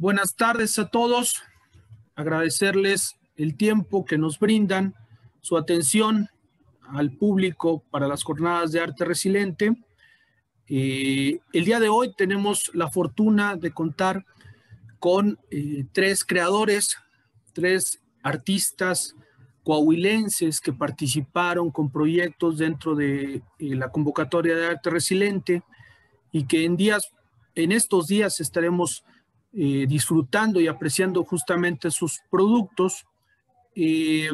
Buenas tardes a todos. Agradecerles el tiempo que nos brindan, su atención al público para las jornadas de arte resiliente. Eh, el día de hoy tenemos la fortuna de contar con eh, tres creadores, tres artistas coahuilenses que participaron con proyectos dentro de eh, la convocatoria de arte resiliente y que en días, en estos días estaremos eh, disfrutando y apreciando justamente sus productos. Eh,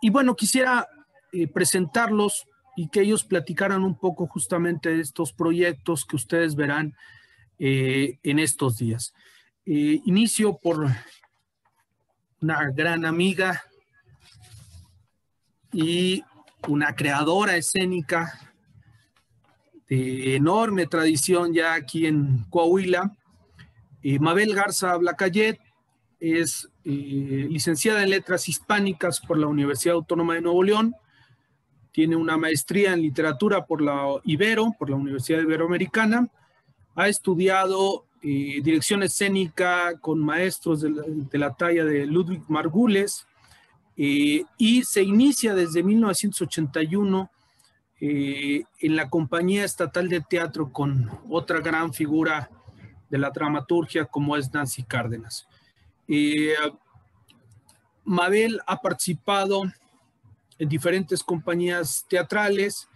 y bueno, quisiera eh, presentarlos y que ellos platicaran un poco justamente de estos proyectos que ustedes verán en estos días. inicio por una gran amiga y una creadora escénica de enorme tradición ya aquí en Coahuila, eh, Mabel Garza Blacayet es eh, licenciada en Letras Hispánicas por la Universidad Autónoma de Nuevo León. Tiene una maestría en literatura por la Ibero, por la Universidad Iberoamericana. Ha estudiado eh, dirección escénica con maestros de la, de la talla de Ludwig Margules y se inicia desde 1981 en la compañía estatal de teatro con otra gran figura de la dramaturgia como es Nancy Cárdenas. Eh, Mabel ha participado en diferentes compañías teatrales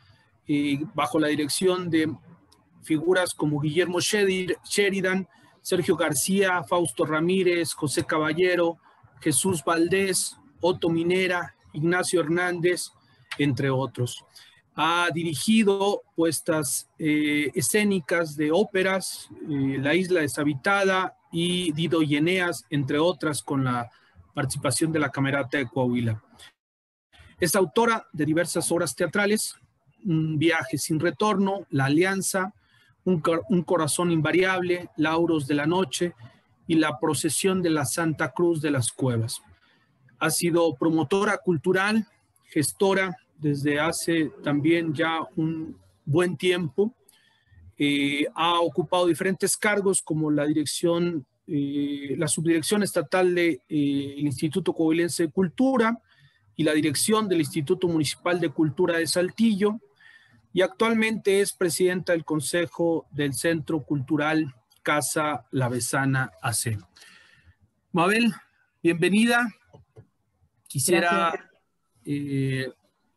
eh, bajo la dirección de figuras como Guillermo Sheridan, Sergio García, Fausto Ramírez, José Caballero, Jesús Valdés, Otto Minera, Ignacio Hernández, entre otros ha dirigido puestas eh, escénicas de óperas, eh, La isla deshabitada y Dido y Eneas, entre otras, con la participación de la Camerata de Coahuila. Es autora de diversas obras teatrales, Un viaje sin retorno, La Alianza, un corazón invariable, Lauros de la Noche y La procesión de la Santa Cruz de las Cuevas. Ha sido promotora cultural, gestora desde hace también ya un buen tiempo. Eh, ha ocupado diferentes cargos como la dirección, eh, la subdirección estatal del eh, Instituto Covilense de Cultura y la dirección del Instituto Municipal de Cultura de Saltillo y actualmente es presidenta del Consejo del Centro Cultural Casa La Besana AC. Mabel, bienvenida. Quisiera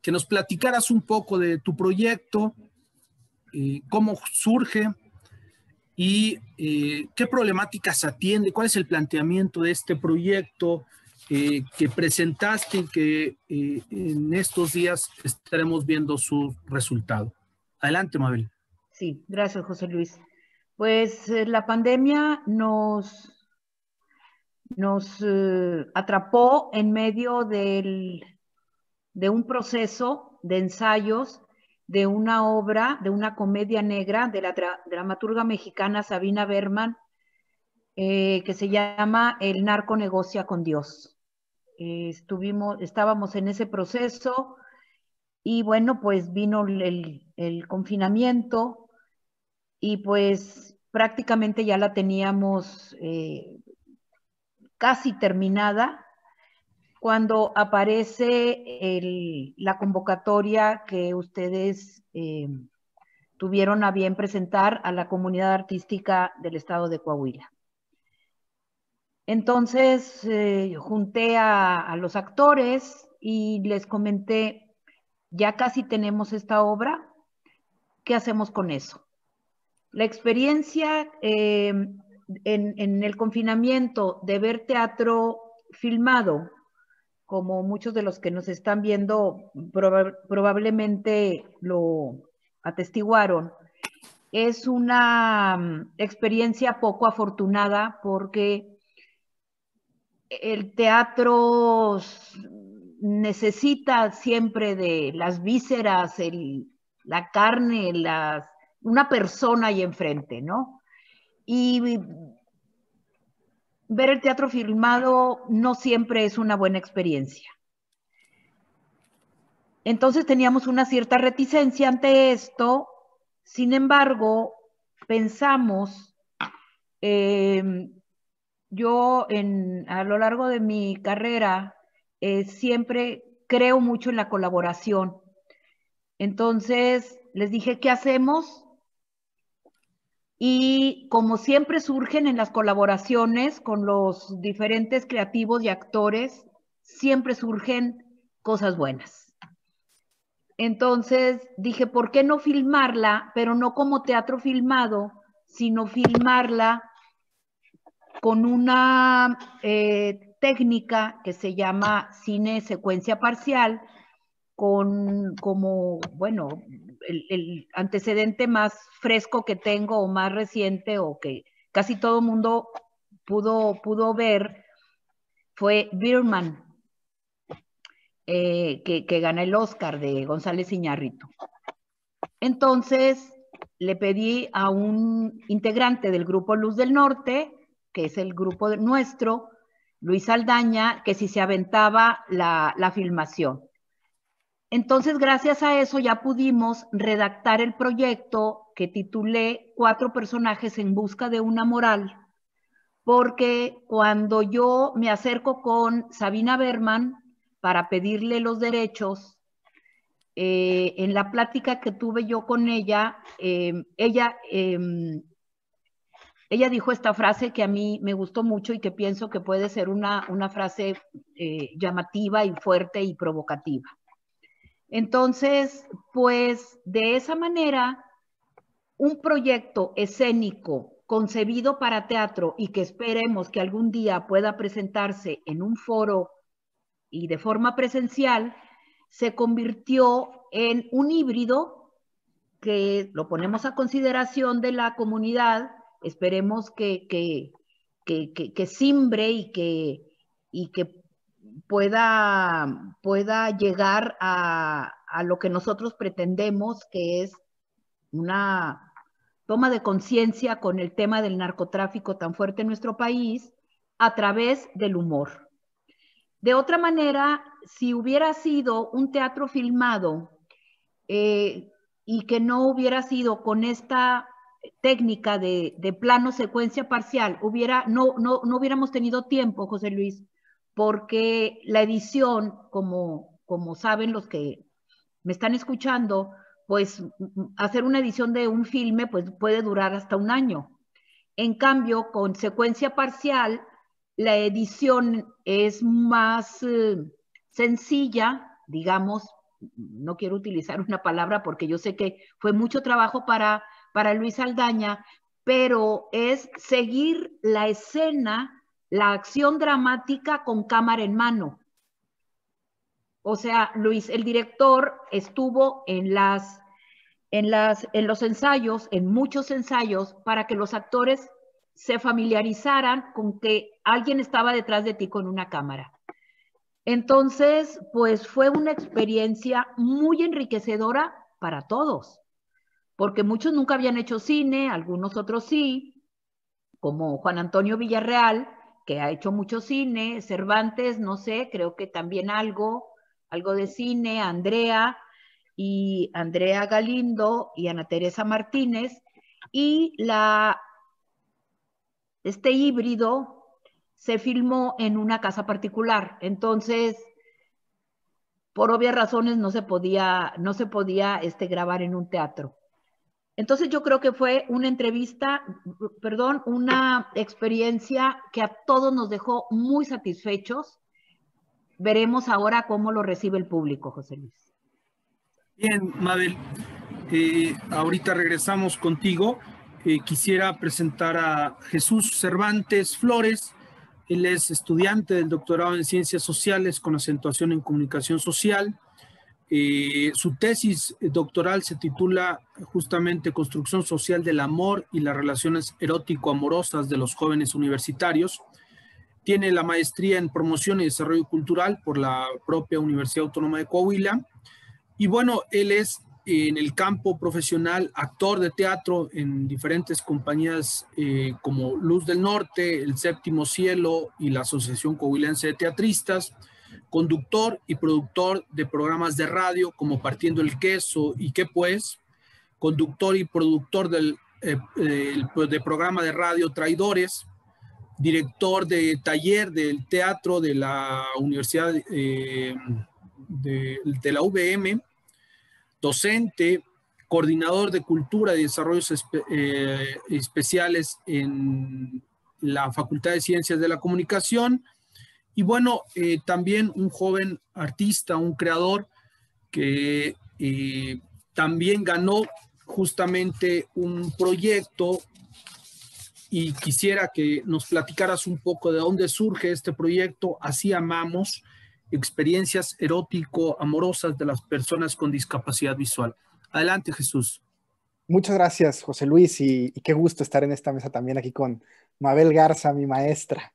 que nos platicaras un poco de tu proyecto, eh, cómo surge y eh, qué problemáticas atiende, cuál es el planteamiento de este proyecto eh, que presentaste y que en estos días estaremos viendo su resultado. Adelante, Mabel. Sí, gracias, José Luis. Pues la pandemia nos, nos atrapó en medio del de un proceso de ensayos de una obra, de una comedia negra de la dramaturga mexicana Sabina Berman, eh, que se llama El narco con Dios. Eh, estuvimos, estábamos en ese proceso y bueno, pues vino el, el confinamiento y pues prácticamente ya la teníamos eh, casi terminada cuando aparece la convocatoria que ustedes eh, tuvieron a bien presentar a la comunidad artística del estado de Coahuila. Entonces eh, junté a, los actores y les comenté, ya casi tenemos esta obra, ¿qué hacemos con eso? La experiencia eh, en, el confinamiento de ver teatro filmado como muchos de los que nos están viendo probablemente lo atestiguaron, es una mm, experiencia poco afortunada porque el teatro necesita siempre de las vísceras, la carne, las, una persona ahí enfrente, ¿no? Y ver el teatro filmado no siempre es una buena experiencia. Entonces teníamos una cierta reticencia ante esto, sin embargo, pensamos, em, yo a lo largo de mi carrera eh, siempre creo mucho en la colaboración. Entonces les dije, ¿qué hacemos? y como siempre surgen en las colaboraciones con los diferentes creativos y actores, siempre surgen cosas buenas. Entonces dije, ¿por qué no filmarla, pero no como teatro filmado, sino filmarla con una eh, técnica que se llama cine secuencia parcial, con como, bueno, el, antecedente más fresco que tengo o más reciente o que casi todo mundo pudo, pudo ver fue Birman, eh, que, que gana el Oscar de González Iñarrito. Entonces, le pedí a un integrante del grupo Luz del Norte, que es el grupo nuestro, Luis Aldaña, que si se aventaba la, la filmación. Entonces, gracias a eso ya pudimos redactar el proyecto que titulé Cuatro personajes en busca de una moral, porque cuando yo me acerco con Sabina Berman para pedirle los derechos, eh, en la plática que tuve yo con ella, em, ella, em, ella dijo esta frase que a mí me gustó mucho y que pienso que puede ser una, una frase eh, llamativa y fuerte y provocativa. Entonces, pues de esa manera, un proyecto escénico concebido para teatro y que esperemos que algún día pueda presentarse en un foro y de forma presencial, se convirtió en un híbrido que lo ponemos a consideración de la comunidad, esperemos que, que, que, que, simbre y que, y que pueda, pueda llegar a, lo que nosotros pretendemos, que es una toma de conciencia con el tema del narcotráfico tan fuerte en nuestro país a través del humor. De otra manera, si hubiera sido un teatro filmado eh, y que no hubiera sido con esta técnica de, de plano secuencia parcial, hubiera, no, no, no hubiéramos tenido tiempo, José Luis, porque la edición, como, como saben los que me están escuchando, pues mm, hacer una edición de un filme pues, puede durar hasta un año. En cambio, con secuencia parcial, la edición es más eh, sencilla, digamos, no quiero utilizar una palabra porque yo sé que fue mucho trabajo para, para Luis Aldaña, pero es seguir la escena la acción dramática con cámara en mano. O sea, Luis, el director estuvo en las en las en los ensayos, en muchos ensayos para que los actores se familiarizaran con que alguien estaba detrás de ti con una cámara. Entonces, pues fue una experiencia muy enriquecedora para todos, porque muchos nunca habían hecho cine, algunos otros sí, como Juan Antonio Villarreal, que ha hecho mucho cine, Cervantes, no sé, creo que también algo, algo de cine, Andrea y Andrea Galindo y Ana Teresa Martínez, y la, este híbrido se filmó en una casa particular. Entonces, por obvias razones no se podía, no se podía este, grabar en un teatro. Entonces yo creo que fue una entrevista, perdón, una experiencia que a todos nos dejó muy satisfechos. Veremos ahora cómo lo recibe el público, José Luis. Bien, Mabel, eh, ahorita regresamos contigo. Eh, quisiera presentar a Jesús Cervantes Flores. Él es estudiante del doctorado en Ciencias Sociales con acentuación en Comunicación Social eh, su tesis doctoral se titula justamente Construcción Social del Amor y las Relaciones Erótico-Amorosas de los Jóvenes Universitarios. Tiene la maestría en Promoción y Desarrollo Cultural por la propia Universidad Autónoma de Coahuila. Y bueno, él es eh, en el campo profesional actor de teatro en diferentes compañías eh, como Luz del Norte, El Séptimo Cielo y la Asociación Coahuilense de Teatristas conductor y productor de programas de radio como Partiendo el Queso y qué pues, conductor y productor del, eh, pues, de programa de radio Traidores, director de taller del teatro de la Universidad eh, de, la VM, docente, coordinador de cultura y desarrollos eh, especiales en la Facultad de Ciencias de la Comunicación, y bueno, eh, también un joven artista, un creador que eh, también ganó justamente un proyecto y quisiera que nos platicaras un poco de dónde surge este proyecto, Así Amamos, experiencias erótico-amorosas de las personas con discapacidad visual. Adelante, Jesús. Muchas gracias, José Luis, y, qué gusto estar en esta mesa también aquí con Mabel Garza, mi maestra.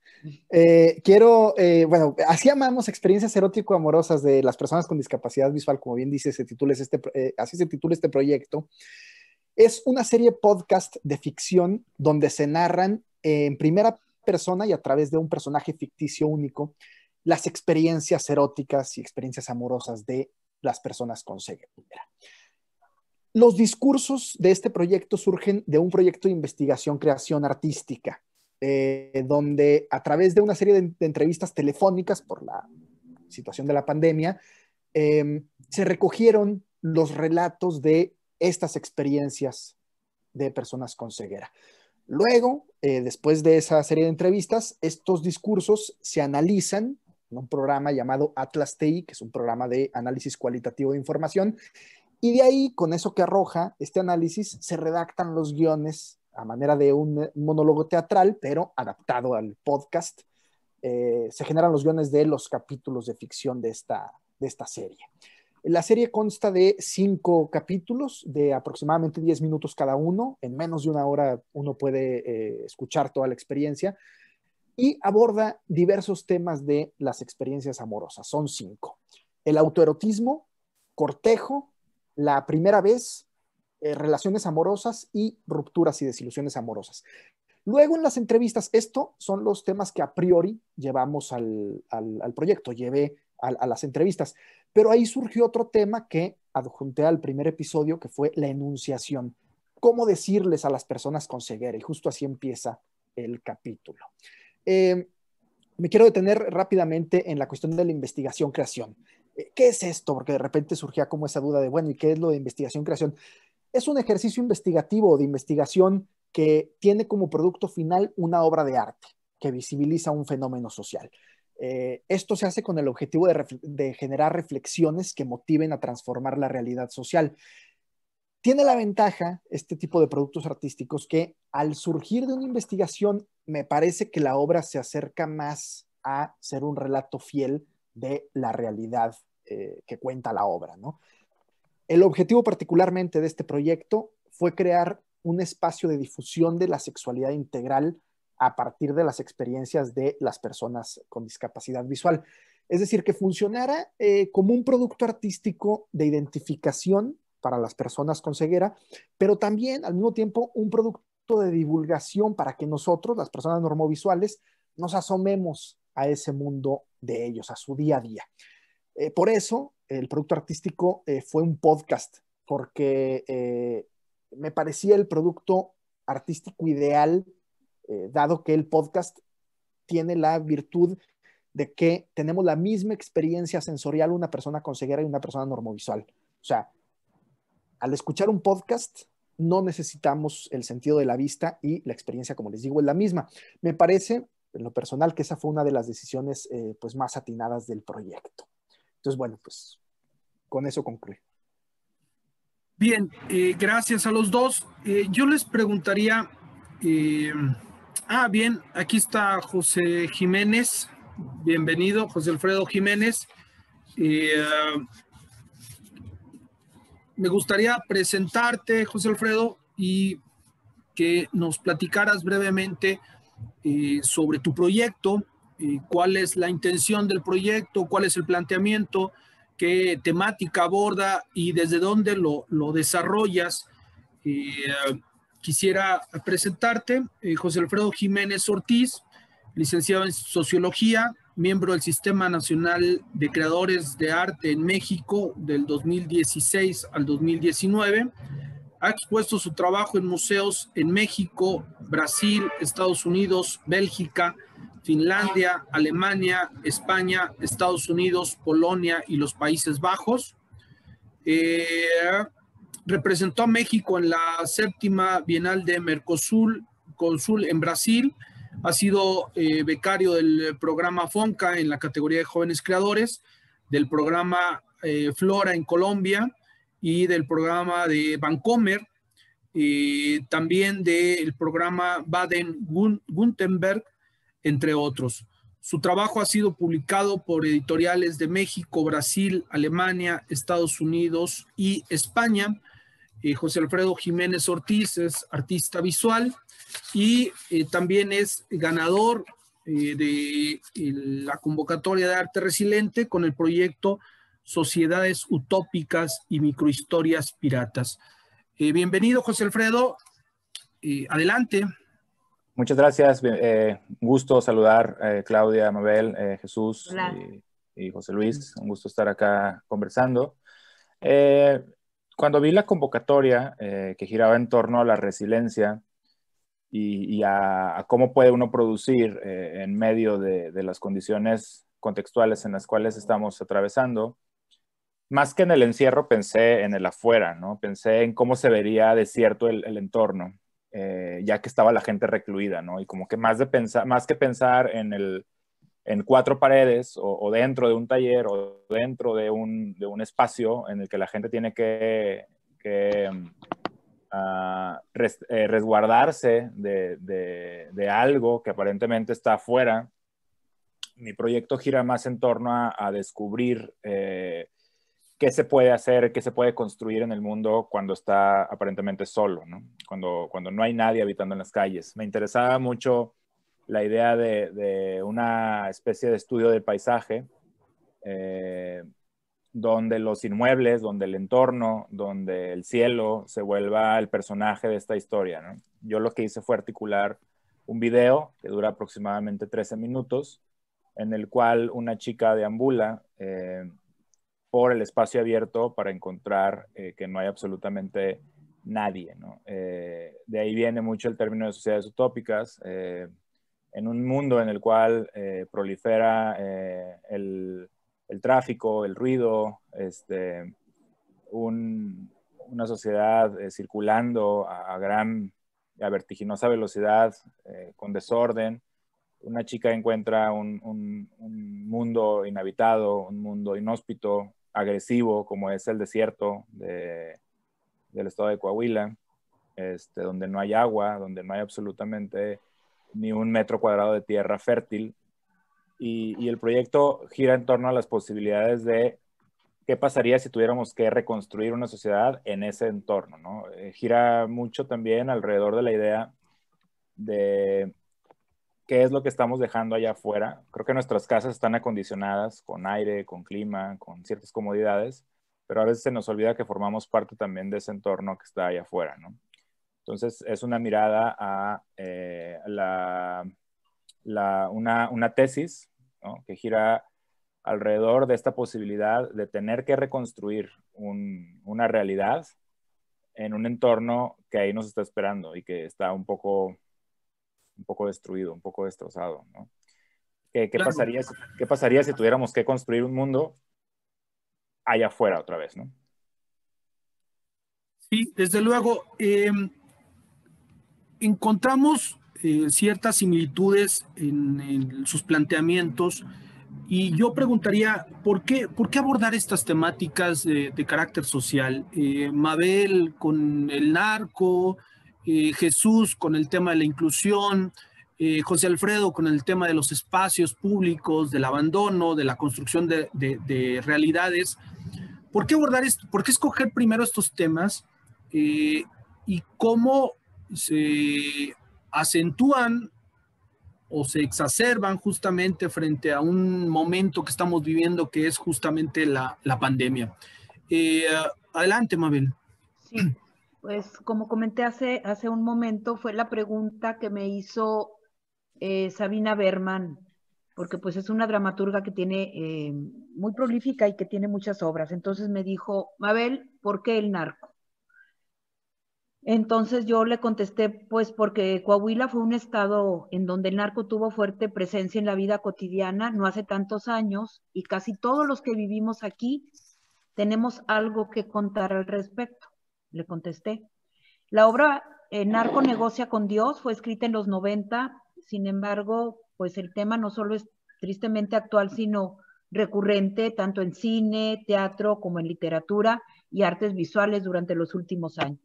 Eh, quiero, eh, bueno, así amamos experiencias erótico-amorosas de las personas con discapacidad visual, como bien dice, se este eh, así se titula este proyecto. Es una serie podcast de ficción donde se narran en primera persona y a través de un personaje ficticio único las experiencias eróticas y experiencias amorosas de las personas con ceguera. Los discursos de este proyecto surgen de un proyecto de investigación, creación artística eh, donde a través de una serie de, entrevistas telefónicas por la situación de la pandemia, em, se recogieron los relatos de estas experiencias de personas con ceguera. Luego, eh, después de esa serie de entrevistas, estos discursos se analizan en un programa llamado Atlas TI, que es un programa de análisis cualitativo de información, y de ahí, con eso que arroja este análisis, se redactan los guiones a manera de eh, un monólogo teatral, pero adaptado al podcast. Eh, se generan los guiones de los capítulos de ficción de esta, de esta serie. La serie consta de cinco capítulos de aproximadamente diez minutos cada uno. En menos de una hora uno puede eh, escuchar toda la experiencia y aborda diversos temas de las experiencias amorosas. Son cinco. El autoerotismo, cortejo, la primera vez, eh, relaciones amorosas y rupturas y desilusiones amorosas. Luego en las entrevistas, estos son los temas que a priori llevamos al, proyecto, llevé a, las entrevistas, pero ahí surgió otro tema que adjunté al primer episodio, que fue la enunciación, cómo decirles a las personas con ceguera, y justo así empieza el capítulo. Eh, me quiero detener rápidamente en la cuestión de la investigación-creación. Eh, ¿Qué es esto? Porque de repente surgía como esa duda de, bueno, ¿y qué es lo de investigación-creación? es un ejercicio investigativo de investigación que tiene como producto final una obra de arte que visibiliza un fenómeno social. Eh, esto se hace con el objetivo de, generar reflexiones que motiven a transformar la realidad social. Tiene la ventaja este tipo de productos artísticos que al surgir de una investigación, me parece que la obra se acerca más a ser un relato fiel de la realidad eh, que cuenta la obra, ¿no? El objetivo particularmente de este proyecto fue crear un espacio de difusión de la sexualidad integral a partir de las experiencias de las personas con discapacidad visual. Es decir, que funcionara eh, como un producto artístico de identificación para las personas con ceguera, pero también al mismo tiempo un producto de divulgación para que nosotros, las personas normovisuales, nos asomemos a ese mundo de ellos, a su día a día. Eh, por eso, el producto artístico eh, fue un podcast, porque eh, me parecía el producto artístico ideal, eh, dado que el podcast tiene la virtud de que tenemos la misma experiencia sensorial una persona con ceguera y una persona normovisual. O sea, al escuchar un podcast no necesitamos el sentido de la vista y la experiencia, como les digo, es la misma. Me parece, en lo personal, que esa fue una de las decisiones pues más atinadas del proyecto. Entonces, bueno, pues con eso concluyo. Bien, eh, gracias a los dos. Eh, yo les preguntaría, eh, ah, bien, aquí está José Jiménez, bienvenido, José Alfredo Jiménez. Ah, me gustaría presentarte, José Alfredo, y que nos platicaras brevemente sobre tu proyecto, cuál es la intención del proyecto, cuál es el planteamiento, qué temática aborda y desde dónde lo, desarrollas. Eh, quisiera presentarte, eh, José Alfredo Jiménez Ortiz, licenciado en Sociología, miembro del Sistema Nacional de Creadores de Arte en México del 2016 al 2019. Ha expuesto su trabajo en museos en México, Brasil, Estados Unidos, Bélgica, Finlandia, Alemania, España, Estados Unidos, Polonia y los Países Bajos. Eh, representó a México en la séptima Bienal de Mercosur, Consul en Brasil. Ha sido eh, becario del programa FONCA en la categoría de jóvenes creadores, del programa eh, Flora en Colombia y del programa de Vancomer, también del programa Baden-Württemberg entre otros. Su trabajo ha sido publicado por editoriales de México, Brasil, Alemania, Estados Unidos y España. Eh, José Alfredo Jiménez Ortiz es artista visual y eh, también es ganador eh, de la convocatoria de arte resiliente con el proyecto Sociedades Utópicas y Microhistorias Piratas. bienvenido, José Alfredo. adelante. Muchas gracias. un eh, gusto saludar a eh, Claudia, Mabel, eh, Jesús y, José Luis. Un gusto estar acá conversando. cuando vi la convocatoria que giraba en torno a la resiliencia y, a, cómo puede uno producir en medio de, las condiciones contextuales en las cuales estamos atravesando, más que en el encierro pensé en el afuera, ¿no? Pensé en cómo se vería de cierto el entorno eh, ya que estaba la gente recluida, ¿no? Y como que más, de pensar, más que pensar en, cuatro paredes o, dentro de un taller o dentro de un, espacio en el que la gente tiene que, mm, ah, eh, resguardarse de, algo que aparentemente está afuera, mi proyecto gira más en torno a, descubrir... Eh, qué se puede hacer, qué se puede construir en el mundo cuando está aparentemente solo, Cuando, cuando no hay nadie habitando en las calles. Me interesaba mucho la idea de, una especie de estudio del paisaje, eh, donde los inmuebles, donde el entorno, donde el cielo se vuelva el personaje de esta historia. Yo lo que hice fue articular un video que dura aproximadamente 13 minutos, en el cual una chica deambula. Eh, por el espacio abierto para encontrar eh, que no hay absolutamente nadie. Eh, de ahí viene mucho el término de sociedades utópicas. Eh, en un mundo en el cual prolifera el, tráfico, el ruido, este, una sociedad circulando a, a, gran, a vertiginosa velocidad, con desorden, una chica encuentra un, un, mundo inhabitado, un mundo inhóspito, agresivo como es el desierto de, del estado de Coahuila, este, donde no hay agua, donde no hay absolutamente ni un metro cuadrado de tierra fértil. Y, el proyecto gira en torno a las posibilidades de qué pasaría si tuviéramos que reconstruir una sociedad en ese entorno. Eh, gira mucho también alrededor de la idea de qué es lo que estamos dejando allá afuera. Creo que nuestras casas están acondicionadas con aire, con clima, con ciertas comodidades, pero a veces se nos olvida que formamos parte también de ese entorno que está allá afuera, Entonces es una mirada a eh, la, una, tesis que gira alrededor de esta posibilidad de tener que reconstruir una realidad en un entorno que ahí nos está esperando y que está un poco un poco destruido, un poco destrozado, ¿no? ¿Qué, pasaría, si, ¿Qué pasaría si tuviéramos que construir un mundo allá afuera otra vez, no? Sí, desde luego, em, encontramos eh, ciertas similitudes en, sus planteamientos y yo preguntaría, ¿por qué, por qué abordar estas temáticas de, carácter social? Eh, Mabel con el narco, eh, Jesús con el tema de la inclusión, eh, José Alfredo con el tema de los espacios públicos, del abandono, de la construcción de, realidades. ¿Por qué abordar esto? ¿Por qué escoger primero estos temas? Eh, ¿Y cómo se acentúan o se exacerban justamente frente a un momento que estamos viviendo que es justamente la, pandemia? adelante, Mabel. Sí pues como comenté hace, hace un momento, fue la pregunta que me hizo eh, Sabina Berman, porque pues es una dramaturga que tiene eh, muy prolífica y que tiene muchas obras. Entonces me dijo, Mabel, ¿por qué el narco? Entonces yo le contesté, pues porque Coahuila fue un estado en donde el narco tuvo fuerte presencia en la vida cotidiana no hace tantos años y casi todos los que vivimos aquí tenemos algo que contar al respecto le contesté. La obra "El eh, Narco negocia con Dios fue escrita en los 90, sin embargo, pues el tema no solo es tristemente actual, sino recurrente tanto en cine, teatro como en literatura y artes visuales durante los últimos años.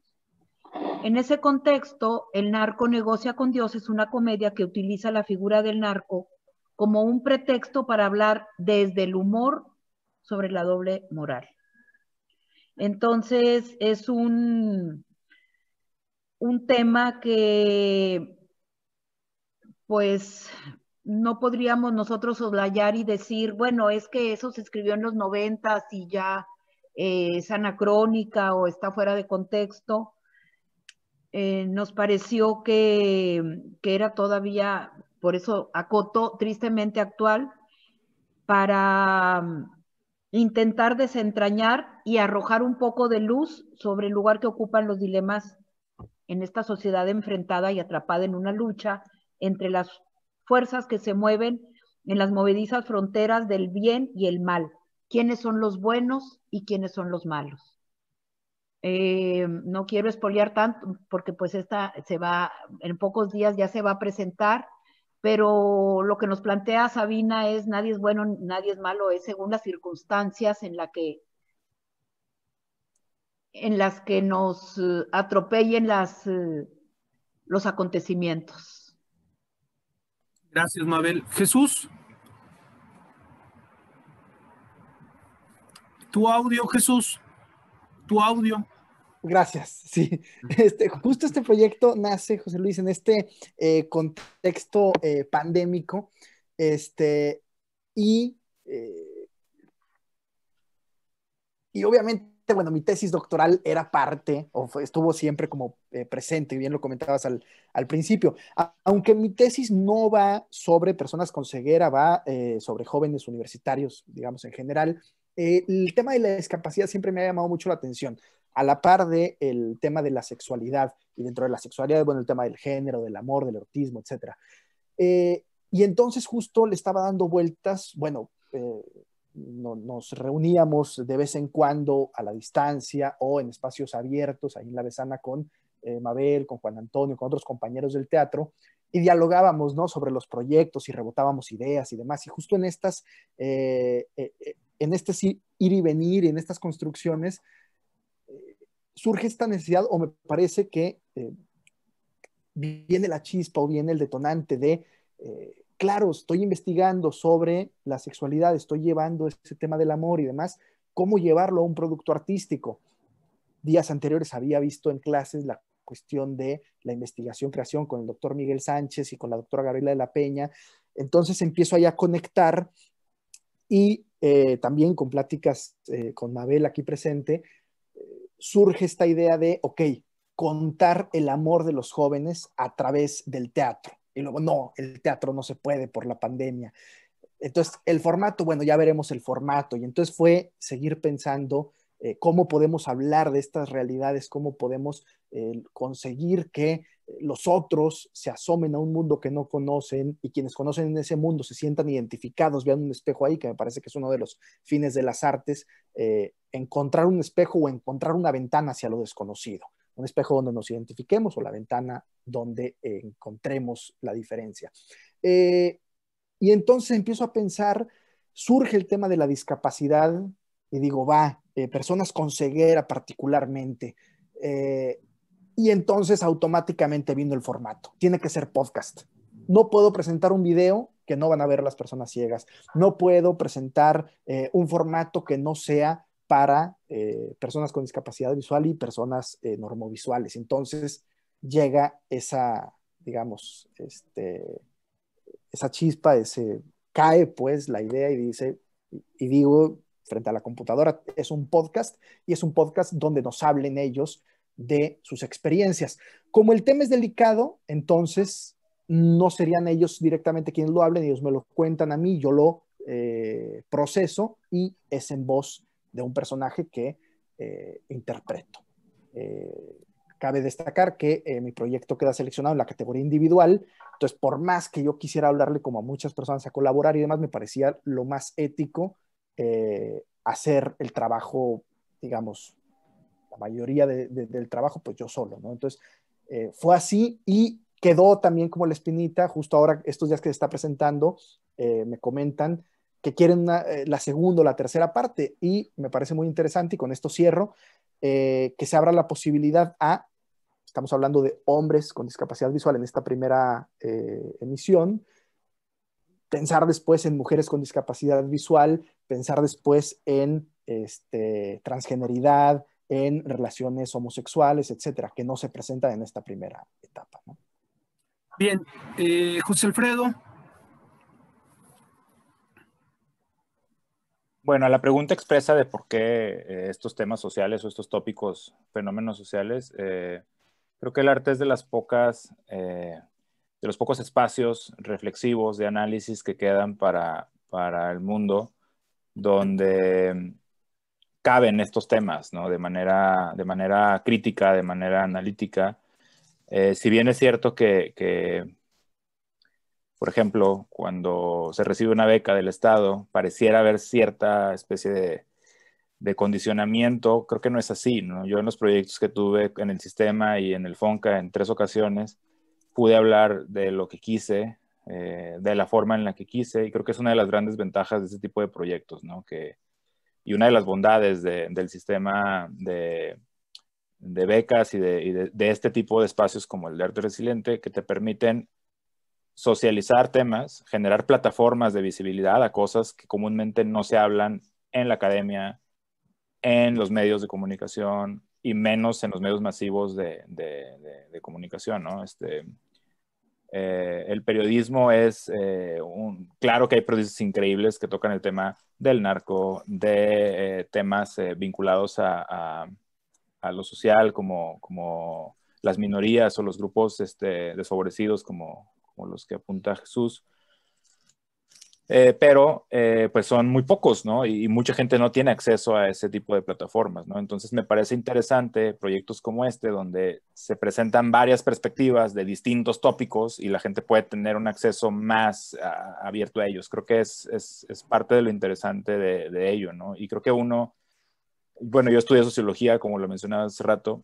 En ese contexto, El narco negocia con Dios es una comedia que utiliza la figura del narco como un pretexto para hablar desde el humor sobre la doble moral. Entonces, es un, un tema que, pues, no podríamos nosotros soslayar y decir, bueno, es que eso se escribió en los noventas y ya eh, es anacrónica o está fuera de contexto. Eh, nos pareció que, que era todavía, por eso acotó tristemente actual, para intentar desentrañar y arrojar un poco de luz sobre el lugar que ocupan los dilemas en esta sociedad enfrentada y atrapada en una lucha entre las fuerzas que se mueven en las movedizas fronteras del bien y el mal. ¿Quiénes son los buenos y quiénes son los malos? Eh, no quiero espolear tanto porque pues esta se va, en pocos días ya se va a presentar pero lo que nos plantea Sabina es nadie es bueno, nadie es malo, es según las circunstancias en la que en las que nos eh, atropellen las, eh, los acontecimientos. Gracias, Mabel. Jesús. Tu audio, Jesús. Tu audio. Gracias, sí. Este, justo este proyecto nace, José Luis, en este eh, contexto eh, pandémico, este, eh, y, obviamente, bueno, mi tesis doctoral era parte, o estuvo siempre como presente, y bien lo comentabas al, principio, aunque mi tesis no va sobre personas con ceguera, va sobre jóvenes universitarios, digamos, en general, el tema de la discapacidad siempre me ha llamado mucho la atención a la par de el tema de la sexualidad, y dentro de la sexualidad, bueno, el tema del género, del amor, del autismo, etcétera... Eh, y entonces justo le estaba dando vueltas, bueno, eh, nos reuníamos de vez en cuando a la distancia o en espacios abiertos, ahí en la Besana con eh, Mabel, con Juan Antonio, con otros compañeros del teatro, y dialogábamos, ¿no? Sobre los proyectos y rebotábamos ideas y demás. Y justo en estas, en este ir y venir, en estas construcciones, surge esta necesidad o me parece que eh, viene la chispa o viene el detonante de, eh, claro, estoy investigando sobre la sexualidad, estoy llevando ese tema del amor y demás, ¿cómo llevarlo a un producto artístico? Días anteriores había visto en clases la cuestión de la investigación, creación con el doctor Miguel Sánchez y con la doctora Gabriela de la Peña. Entonces empiezo ahí a conectar y eh, también con pláticas con Mabel aquí presente, surge esta idea de, ok, contar el amor de los jóvenes a través del teatro. Y luego, no, el teatro no se puede por la pandemia. Entonces, el formato, bueno, ya veremos el formato. Y entonces fue seguir pensando eh, cómo podemos hablar de estas realidades, cómo podemos eh, conseguir que los otros se asomen a un mundo que no conocen y quienes conocen en ese mundo se sientan identificados, vean un espejo ahí, que me parece que es uno de los fines de las artes, eh, encontrar un espejo o encontrar una ventana hacia lo desconocido, un espejo donde nos identifiquemos o la ventana donde eh, encontremos la diferencia. Eh, y entonces empiezo a pensar, surge el tema de la discapacidad y digo, va, personas con ceguera particularmente y entonces automáticamente vino el formato. Tiene que ser podcast. No puedo presentar un video que no van a ver las personas ciegas. No puedo presentar eh, un formato que no sea para eh, personas con discapacidad visual y personas eh, normovisuales. Entonces llega esa, digamos, este, esa chispa, ese, cae pues la idea y dice, y digo frente a la computadora, es un podcast y es un podcast donde nos hablen ellos de sus experiencias. Como el tema es delicado, entonces no serían ellos directamente quienes lo hablen, ellos me lo cuentan a mí, yo lo eh, proceso y es en voz de un personaje que eh, interpreto. Eh, cabe destacar que mi proyecto queda seleccionado en la categoría individual, entonces por más que yo quisiera hablarle como a muchas personas a colaborar y demás, me parecía lo más ético hacer el trabajo, digamos, mayoría del trabajo, pues yo solo, ¿no? Entonces, eh, fue así y quedó también como la espinita, justo ahora, estos días que se está presentando, eh, me comentan que quieren eh, la segunda o la tercera parte y me parece muy interesante y con esto cierro, que se abra la posibilidad a, estamos hablando de hombres con discapacidad visual en esta primera emisión, pensar después en mujeres con discapacidad visual, pensar después en este, transgeneridad, en relaciones homosexuales, etcétera, que no se presentan en esta primera etapa. Bien, eh, José Alfredo. Bueno, la pregunta expresa de por qué eh, estos temas sociales o estos tópicos, fenómenos sociales, eh, creo que el arte es de las pocas, de los pocos espacios reflexivos de análisis que quedan para, para el mundo, donde caben estos temas, ¿no? De manera, de manera crítica, de manera analítica. Eh, si bien es cierto que, por ejemplo, cuando se recibe una beca del Estado, pareciera haber cierta especie de, condicionamiento, creo que no es así, ¿no? Yo en los proyectos que tuve en el sistema y en el FONCA en tres ocasiones, pude hablar de lo que quise, eh, de la forma en la que quise, y creo que es una de las grandes ventajas de este tipo de proyectos, ¿no? Que, y una de las bondades del sistema de, becas y, de, este tipo de espacios como el de arte resiliente que te permiten socializar temas, generar plataformas de visibilidad a cosas que comúnmente no se hablan en la academia, en los medios de comunicación y menos en los medios masivos de, comunicación, ¿no? Este, eh, el periodismo es, eh, un, claro que hay periodistas increíbles que tocan el tema del narco, de eh, temas vinculados a, lo social, como, las minorías o los grupos este, desfavorecidos, como, como los que apunta Jesús. Eh, pero eh, pues son muy pocos, ¿no? Y, mucha gente no tiene acceso a ese tipo de plataformas, ¿no? Entonces me parece interesante proyectos como este, donde se presentan varias perspectivas de distintos tópicos y la gente puede tener un acceso más abierto a ellos. Creo que es, parte de lo interesante de, ello, ¿no? Y creo que uno, bueno, yo estudié sociología, como lo mencionaba hace rato.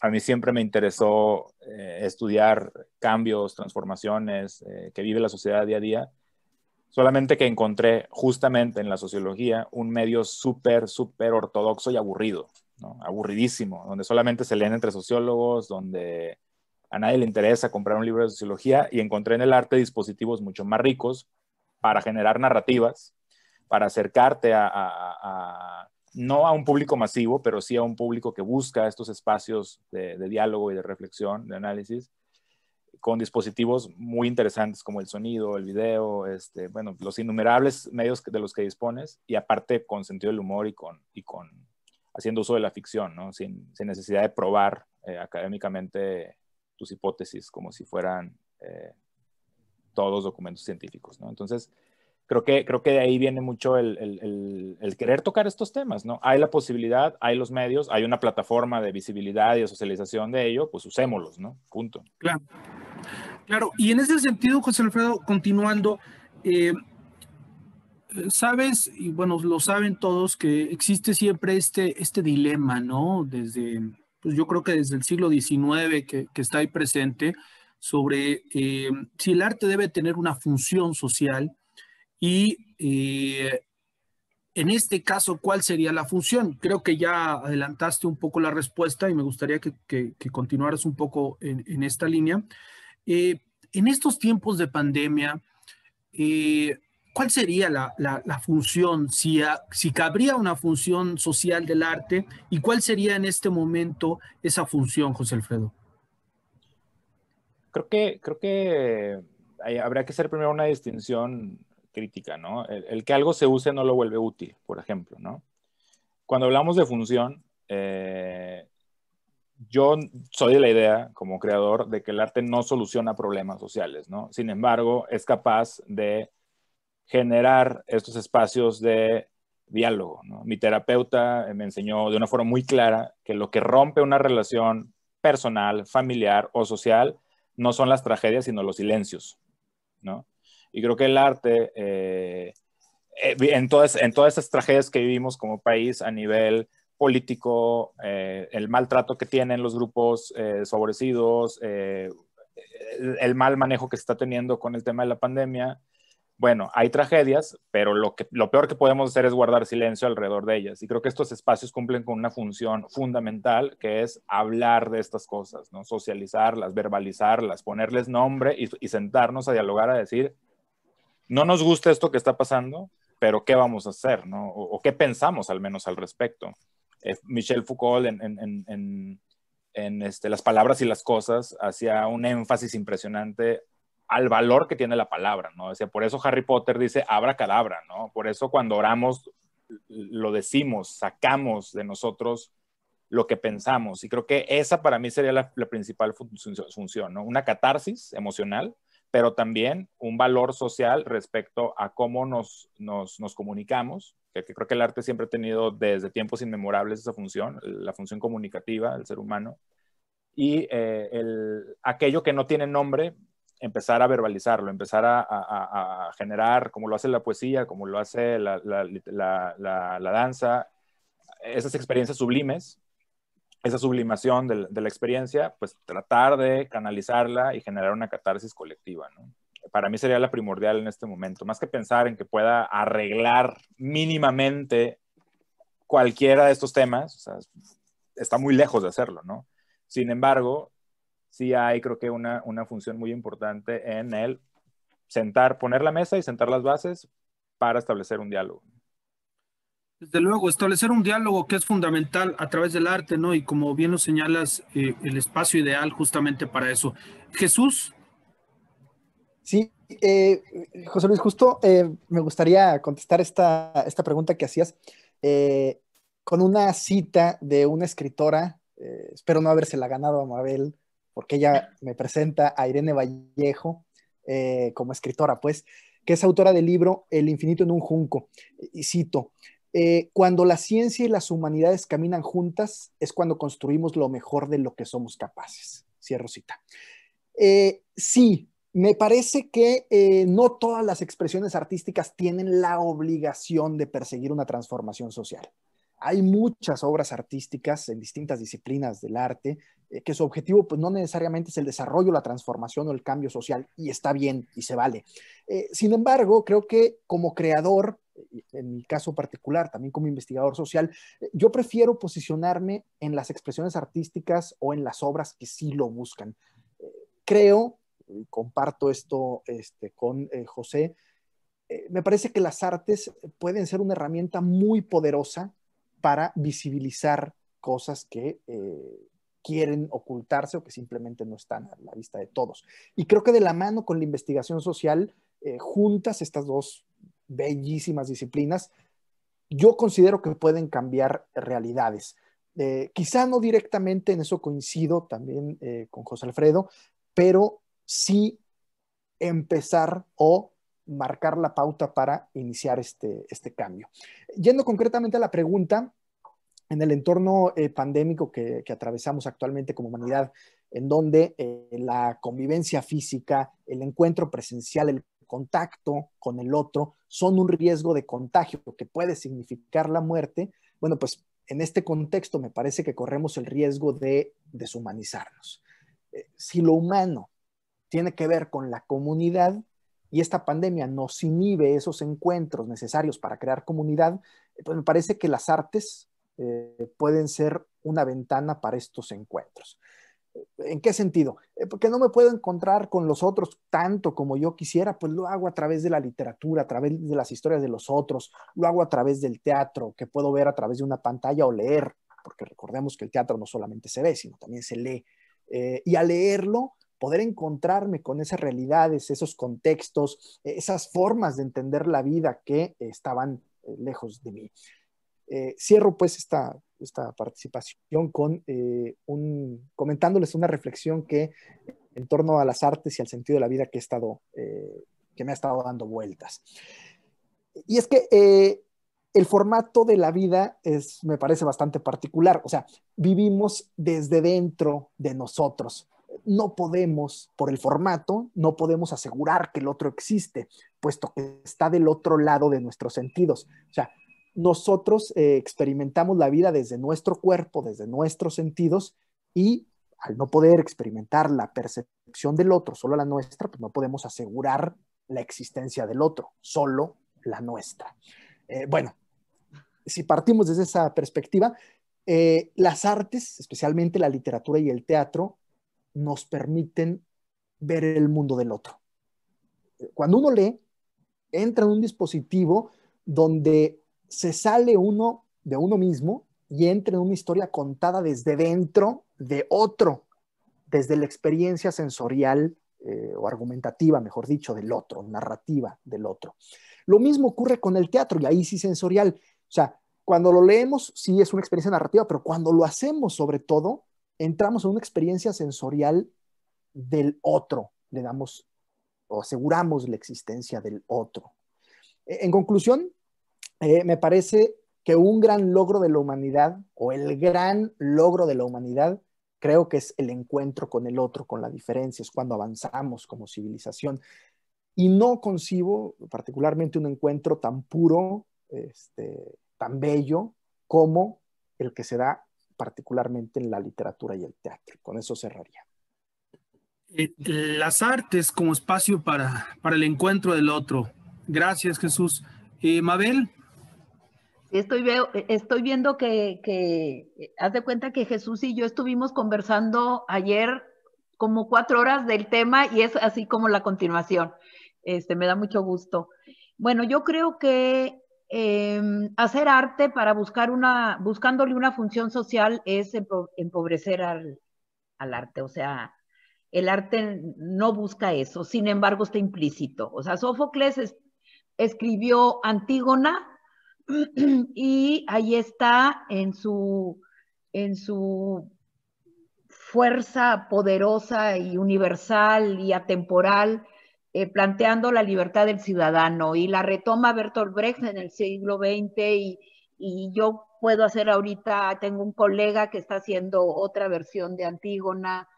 A mí siempre me interesó eh, estudiar cambios, transformaciones que vive la sociedad día a día Solamente que encontré justamente en la sociología un medio súper, súper ortodoxo y aburrido, aburridísimo, donde solamente se leen entre sociólogos, donde a nadie le interesa comprar un libro de sociología y encontré en el arte dispositivos mucho más ricos para generar narrativas, para acercarte a, no a un público masivo, pero sí a un público que busca estos espacios de diálogo y de reflexión, de análisis con dispositivos muy interesantes como el sonido, el video, este, bueno, los innumerables medios de los que dispones y aparte con sentido del humor y con, y con haciendo uso de la ficción, ¿no? sin, necesidad de probar eh, académicamente tus hipótesis como si fueran eh, todos documentos científicos. ¿no? Entonces, creo que, creo que de ahí viene mucho el, el, querer tocar estos temas, ¿no? Hay la posibilidad, hay los medios, hay una plataforma de visibilidad y de socialización de ello, pues usémoslos, ¿no? Punto. Claro, claro. Y en ese sentido, José Alfredo, continuando, eh, sabes, y bueno, lo saben todos, que existe siempre este, este dilema, ¿no? Desde, pues yo creo que desde el siglo XIX que, que está ahí presente, sobre eh, si el arte debe tener una función social y eh, en este caso, ¿cuál sería la función? Creo que ya adelantaste un poco la respuesta y me gustaría que, continuaras un poco en, esta línea. Eh, en estos tiempos de pandemia, eh, ¿cuál sería la, función? Si, si cabría una función social del arte y cuál sería en este momento esa función, José Alfredo. Creo que, creo que habrá que hacer primero una distinción crítica, ¿no? El, que algo se use no lo vuelve útil, por ejemplo, ¿no? Cuando hablamos de función, eh, yo soy de la idea, como creador, de que el arte no soluciona problemas sociales, ¿no? Sin embargo, es capaz de generar estos espacios de diálogo, ¿no? Mi terapeuta eh, me enseñó de una forma muy clara que lo que rompe una relación personal, familiar o social no son las tragedias, sino los silencios, ¿no? Y creo que el arte, eh, eh en, todas, en esas tragedias que vivimos como país a nivel político, eh, el maltrato que tienen los grupos eh, favorecidos, eh, el, mal manejo que se está teniendo con el tema de la pandemia, bueno, hay tragedias, pero lo, que, lo peor que podemos hacer es guardar silencio alrededor de ellas. Y creo que estos espacios cumplen con una función fundamental, que es hablar de estas cosas, ¿no? Socializarlas, verbalizarlas, ponerles nombre y, y sentarnos a dialogar, a decir, no nos gusta esto que está pasando, pero ¿qué vamos a hacer? O, qué pensamos al menos al respecto? Eh, Michel Foucault en, este, Las palabras y las cosas hacía un énfasis impresionante al valor que tiene la palabra, ¿no? por eso Harry Potter dice abra cadabra, ¿no? Por eso cuando oramos lo decimos, sacamos de nosotros lo que pensamos. Y creo que esa para mí sería la, principal función, ¿no? Una catarsis emocional pero también un valor social respecto a cómo nos, comunicamos, que, creo que el arte siempre ha tenido desde tiempos inmemorables esa función, la función comunicativa del ser humano, y eh, el, aquello que no tiene nombre, empezar a verbalizarlo, empezar a, generar, como lo hace la poesía, como lo hace la danza, esas experiencias sublimes esa sublimación de, la experiencia, pues tratar de canalizarla y generar una catarsis colectiva, ¿no? Para mí sería la primordial en este momento, más que pensar en que pueda arreglar mínimamente cualquiera de estos temas, está muy lejos de hacerlo, ¿no? Sin embargo, sí hay creo que una función muy importante en el sentar, poner la mesa y sentar las bases para establecer un diálogo. Desde luego, establecer un diálogo que es fundamental a través del arte, ¿no? Y como bien lo señalas, eh, el espacio ideal justamente para eso. Jesús. Sí, eh, José Luis, justo eh, me gustaría contestar esta, esta pregunta que hacías con una cita de una escritora, espero no habérsela ganado a Mabel, porque ella me presenta a Irene Vallejo como escritora, pues, que es autora del libro El infinito en un junco. Y cito, eh, cuando la ciencia y las humanidades caminan juntas es cuando construimos lo mejor de lo que somos capaces. Cierro cita. Eh, sí, me parece que eh, no todas las expresiones artísticas tienen la obligación de perseguir una transformación social. Hay muchas obras artísticas en distintas disciplinas del arte que su objetivo pues, no necesariamente es el desarrollo, la transformación o el cambio social, y está bien y se vale. sin embargo, creo que como creador en mi caso particular, también como investigador social, eh, yo prefiero posicionarme en las expresiones artísticas o en las obras que sí lo buscan. Eh, creo, y comparto esto este, con eh, José, me parece que las artes pueden ser una herramienta muy poderosa para visibilizar cosas que... quieren ocultarse o que simplemente no están a la vista de todos. Y creo que de la mano con la investigación social, juntas estas dos bellísimas disciplinas, yo considero que pueden cambiar realidades. Eh, quizá no directamente, en eso coincido también eh, con José Alfredo, pero sí empezar o marcar la pauta para iniciar este, este cambio. Yendo concretamente a la pregunta, en el entorno eh, pandémico que, que, atravesamos actualmente como humanidad, en donde la convivencia física, el encuentro presencial, el contacto con el otro son un riesgo de contagio que puede significar la muerte, bueno, pues en este contexto me parece que corremos el riesgo de deshumanizarnos. Eh, si lo humano tiene que ver con la comunidad y esta pandemia nos inhibe esos encuentros necesarios para crear comunidad, eh, pues me parece que las artes eh, pueden ser una ventana para estos encuentros. ¿En qué sentido? Eh, porque no me puedo encontrar con los otros tanto como yo quisiera, pues lo hago a través de la literatura, a través de las historias de los otros, lo hago a través del teatro, que puedo ver a través de una pantalla o leer, porque recordemos que el teatro no solamente se ve, sino también se lee. Eh, y al leerlo, poder encontrarme con esas realidades, esos contextos, eh, esas formas de entender la vida que estaban lejos de mí. cierro pues esta esta participación con eh, un, comentándoles una reflexión que en torno a las artes y al sentido de la vida que he estado, eh, que me ha estado dando vueltas. Y es que eh, el formato de la vida es, me parece bastante particular, o sea, vivimos desde dentro de nosotros. No podemos, por el formato, no podemos asegurar que el otro existe, puesto que está del otro lado de nuestros sentidos. O sea, nosotros eh, experimentamos la vida desde nuestro cuerpo, desde nuestros sentidos y al no poder experimentar la percepción del otro, solo la nuestra, pues no podemos asegurar la existencia del otro, solo la nuestra. Eh, bueno, si partimos desde esa perspectiva, eh, las artes, especialmente la literatura y el teatro, nos permiten ver el mundo del otro. Cuando uno lee, entra en un dispositivo donde se sale uno de uno mismo y entra en una historia contada desde dentro de otro, desde la experiencia sensorial eh, o argumentativa, mejor dicho, del otro, narrativa del otro. Lo mismo ocurre con el teatro y ahí sí sensorial. O sea, cuando lo leemos sí es una experiencia narrativa, pero cuando lo hacemos sobre todo, entramos en una experiencia sensorial del otro, le damos o aseguramos la existencia del otro. E, en conclusión, eh, me parece que un gran logro de la humanidad, o el gran logro de la humanidad, creo que es el encuentro con el otro, con la diferencia, es cuando avanzamos como civilización. Y no concibo particularmente un encuentro tan puro, este, tan bello, como el que se da particularmente en la literatura y el teatro. Con eso cerraría. Eh, las artes como espacio para, el encuentro del otro. Gracias, Jesús. Eh, Mabel, Estoy, veo, eh, estoy viendo que, eh, haz de cuenta que Jesús y yo estuvimos conversando ayer como cuatro horas del tema y es así como la continuación. Este, me da mucho gusto. Bueno, yo creo que em, hacer arte para buscar una, buscándole una función social es empobrecer al, arte, o sea, el arte no busca eso, sin embargo está implícito. O sea, Sófocles escribió Antígona y ahí está en su, en su fuerza poderosa y universal y atemporal, eh, planteando la libertad del ciudadano y la retoma Bertolt Brecht en el siglo XX y, yo puedo hacer ahorita, tengo un colega que está haciendo otra versión de Antígona,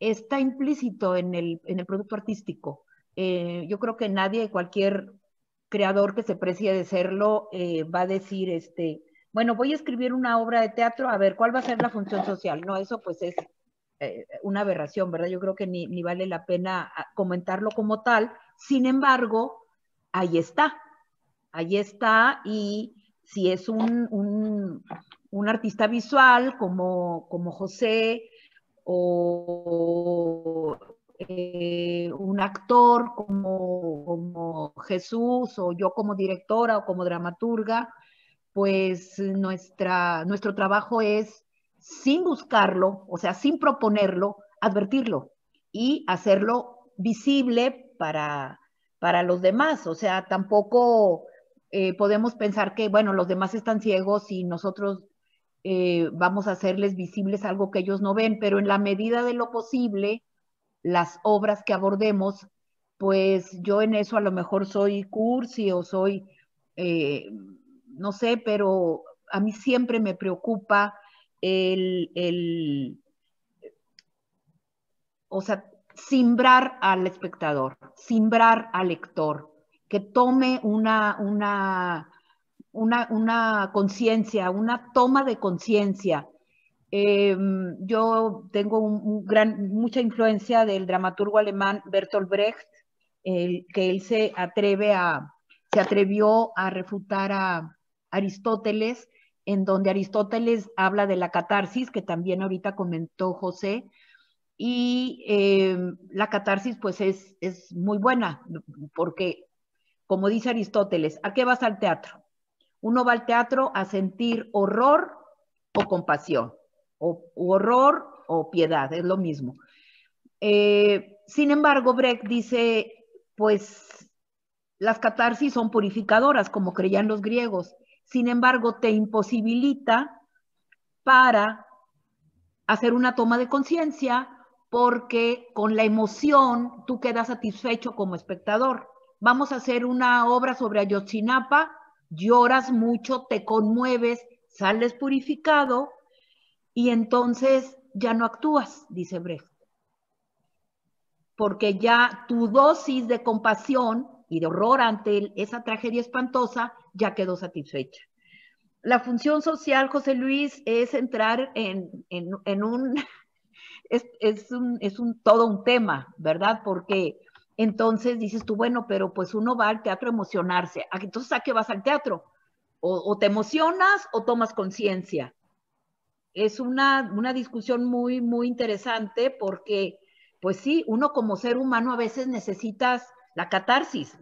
está implícito en el, en el producto artístico. Eh, yo creo que nadie, cualquier creador que se precie de serlo eh, va a decir, este, bueno, voy a escribir una obra de teatro, a ver, ¿cuál va a ser la función social? No, eso pues es eh, una aberración, ¿verdad? Yo creo que ni, vale la pena ah, comentarlo como tal. Sin embargo, ahí está, ahí está y si es un, artista visual como, como José o, eh, un actor como, Jesús o yo como directora o como dramaturga, pues nuestra, nuestro trabajo es, sin buscarlo, o sea, sin proponerlo, advertirlo y hacerlo visible para, los demás. O sea, tampoco eh, podemos pensar que, bueno, los demás están ciegos y nosotros eh, vamos a hacerles visibles algo que ellos no ven, pero en la medida de lo posible, las obras que abordemos, pues yo en eso a lo mejor soy cursi o soy, eh, no sé, pero a mí siempre me preocupa el, o sea, simbrar al espectador, simbrar al lector, que tome una, una, una conciencia, una toma de conciencia Em, yo tengo gran, mucha influencia del dramaturgo alemán Bertolt Brecht, que él se atreve a, se atrevió a refutar a Aristóteles, en donde Aristóteles habla de la catarsis, que también ahorita comentó José, y em, la catarsis pues es muy buena, porque como dice Aristóteles, ¿a qué vas al teatro? Uno va al teatro a sentir horror o compasión o horror o piedad, es lo mismo. Eh, sin embargo, Brecht dice, pues las catarsis son purificadoras, como creían los griegos. Sin embargo, te imposibilita para hacer una toma de conciencia porque con la emoción tú quedas satisfecho como espectador. Vamos a hacer una obra sobre Ayotzinapa, lloras mucho, te conmueves, sales purificado, y entonces ya no actúas, dice Brecht, porque ya tu dosis de compasión y de horror ante esa tragedia espantosa ya quedó satisfecha. La función social, José Luis, es entrar en, un, es, un, todo un tema, ¿verdad? Porque entonces dices tú, bueno, pero pues uno va al teatro a emocionarse. Ah, entonces, ¿a qué vas al teatro? o te emocionas o tomas conciencia es una, discusión muy, muy interesante porque, pues sí, uno como ser humano a veces necesitas la catarsis,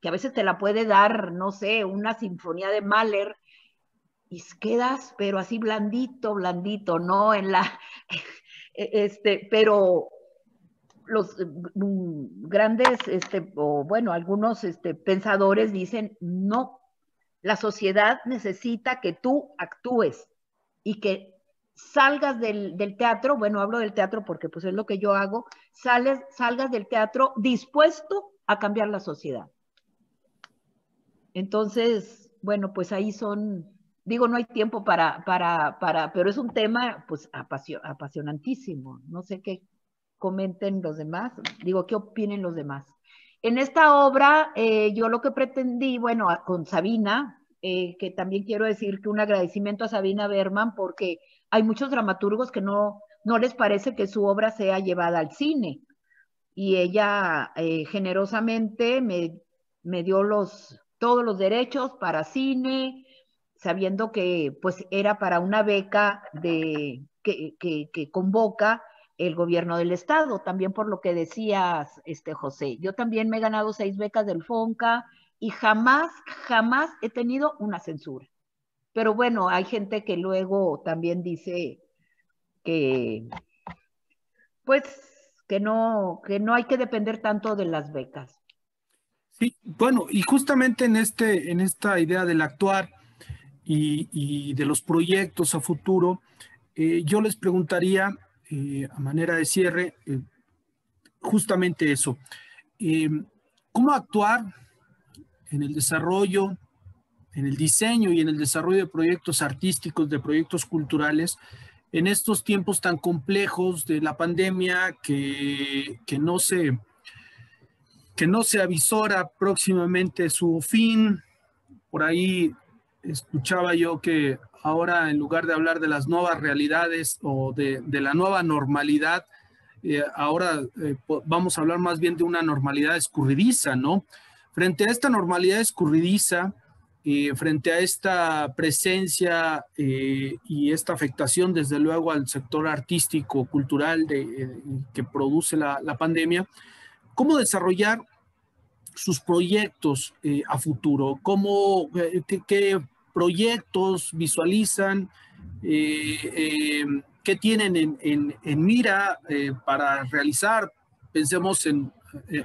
que a veces te la puede dar, no sé, una sinfonía de Mahler, y quedas, pero así blandito, blandito, ¿no? En la, e, este, pero los eh, mm, grandes, este, o bueno, algunos este, pensadores dicen, no, la sociedad necesita que tú actúes y que salgas del, teatro, bueno, hablo del teatro porque pues es lo que yo hago, sales, salgas del teatro dispuesto a cambiar la sociedad. Entonces, bueno, pues ahí son, digo, no hay tiempo para, para, pero es un tema pues apasionantísimo. No sé qué comenten los demás, digo, qué opinen los demás. En esta obra, eh, yo lo que pretendí, bueno, con Sabina, eh, que también quiero decir que un agradecimiento a Sabina Berman porque hay muchos dramaturgos que no, no les parece que su obra sea llevada al cine. Y ella eh, generosamente me, me dio los, todos los derechos para cine, sabiendo que pues era para una beca de, que, que, convoca el gobierno del estado, también por lo que decías, este José. Yo también me he ganado seis becas del FONCA y jamás, jamás he tenido una censura. Pero bueno, hay gente que luego también dice que, pues, que no, no hay que depender tanto de las becas. Sí, bueno, y justamente en, este, en esta idea del actuar y, de los proyectos a futuro, eh, yo les preguntaría, eh, a manera de cierre, eh, justamente eso. ¿Cómo actuar en el desarrollo en el diseño y en el desarrollo de proyectos artísticos, de proyectos culturales, en estos tiempos tan complejos de la pandemia que, que no, se, que no se avisora próximamente su fin. Por ahí escuchaba yo que ahora en lugar de hablar de las nuevas realidades o de, de la nueva normalidad, eh, ahora eh, vamos a hablar más bien de una normalidad escurridiza, ¿no? Frente a esta normalidad escurridiza, eh, frente a esta presencia eh, y esta afectación, desde luego, al sector artístico, cultural eh, que produce la, pandemia, ¿cómo desarrollar sus proyectos a futuro? ¿Cómo, qué, proyectos visualizan? Em, ¿Qué tienen en, en mira para realizar? Pensemos en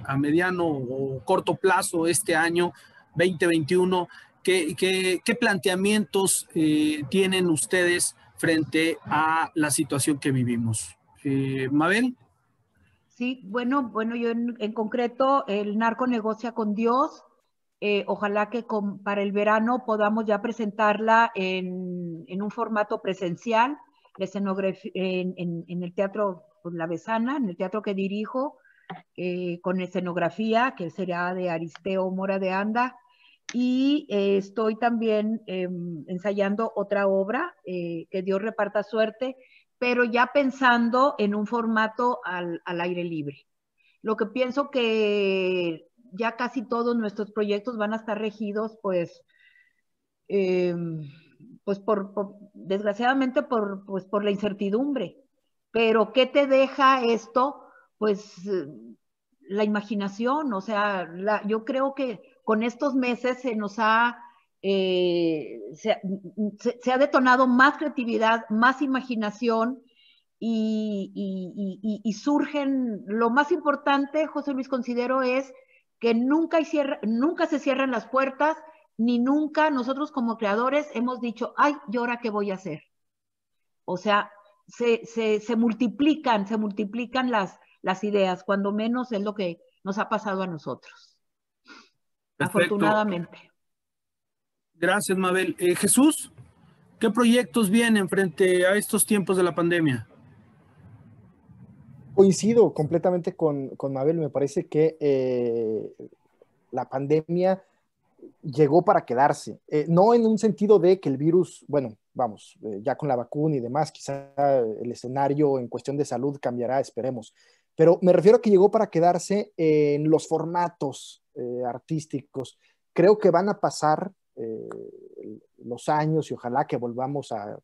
a mediano o corto plazo este año 2021 ¿Qué, planteamientos eh, tienen ustedes frente a la situación que vivimos? Eh, Mabel. Sí, bueno, bueno, yo en, concreto, el narco negocia con Dios. Eh, ojalá que para el verano podamos ya presentarla en, un formato presencial, en, el Teatro pues, La Besana, en el teatro que dirijo, con escenografía, que será de Aristeo Mora de Anda, y eh, estoy también eh, ensayando otra obra, eh, que Dios reparta suerte, pero ya pensando en un formato al, aire libre. Lo que pienso que ya casi todos nuestros proyectos van a estar regidos, pues, pues por, desgraciadamente por, pues por la incertidumbre. Pero ¿qué te deja esto? Pues la imaginación, o sea, yo creo que con estos meses se nos ha, eh, se, ha detonado más creatividad, más imaginación y, surgen, lo más importante, José Luis, considero es que nunca, nunca se cierran las puertas, ni nunca nosotros como creadores hemos dicho, ay, ¿y ahora qué voy a hacer? O sea, se, multiplican, se multiplican las, las ideas, cuando menos es lo que nos ha pasado a nosotros. Afortunadamente. Gracias, Mabel. Eh, Jesús, ¿qué proyectos vienen frente a estos tiempos de la pandemia? Coincido completamente con, Mabel. Me parece que eh, la pandemia llegó para quedarse. Eh, no en un sentido de que el virus, bueno, vamos, ya con la vacuna y demás, quizá el escenario en cuestión de salud cambiará, esperemos. Pero me refiero a que llegó para quedarse en los formatos eh, artísticos. Creo que van a pasar eh, los años y ojalá que volvamos a,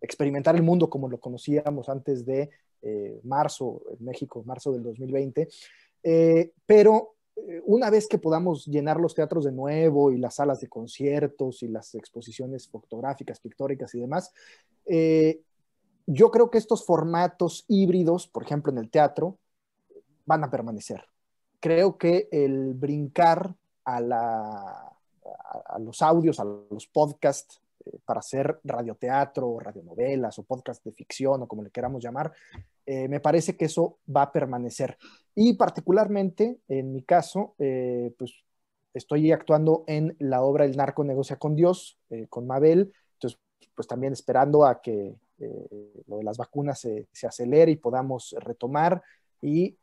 experimentar el mundo como lo conocíamos antes de eh, marzo, en México, marzo del 2020. pero una vez que podamos llenar los teatros de nuevo y las salas de conciertos y las exposiciones fotográficas, pictóricas y demás, yo creo que estos formatos híbridos, por ejemplo, en el teatro, van a permanecer creo que el brincar a, la, a, los audios, a los podcasts, eh, para hacer radioteatro, o radionovelas o podcast de ficción o como le queramos llamar, eh, me parece que eso va a permanecer. Y particularmente, en mi caso, eh, pues estoy actuando en la obra El narco negocia con Dios, con Mabel, entonces pues también esperando a que lo de las vacunas se, se acelere y podamos retomar y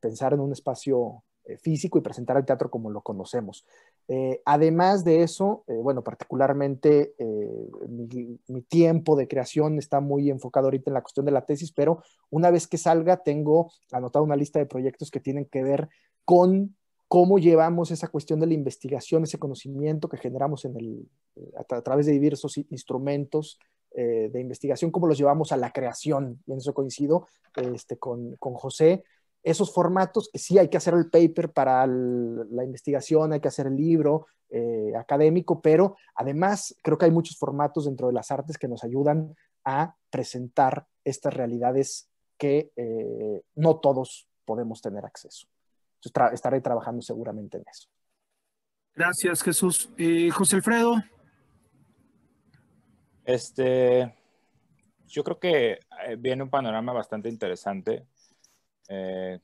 pensar en un espacio eh, físico y presentar el teatro como lo conocemos. Eh, además de eso, eh, bueno, particularmente mi, tiempo de creación está muy enfocado ahorita en la cuestión de la tesis, pero una vez que salga tengo anotado una lista de proyectos que tienen que ver con cómo llevamos esa cuestión de la investigación, ese conocimiento que generamos en el, a, través de diversos instrumentos de investigación, cómo los llevamos a la creación. Y en eso coincido este, con, con José esos formatos, que sí hay que hacer el paper para la investigación, hay que hacer el libro eh, académico, pero además creo que hay muchos formatos dentro de las artes que nos ayudan a presentar estas realidades que eh, no todos podemos tener acceso. estaré trabajando seguramente en eso. Gracias, Jesús. Eh, José Alfredo. Este, yo creo que viene un panorama bastante interesante eh,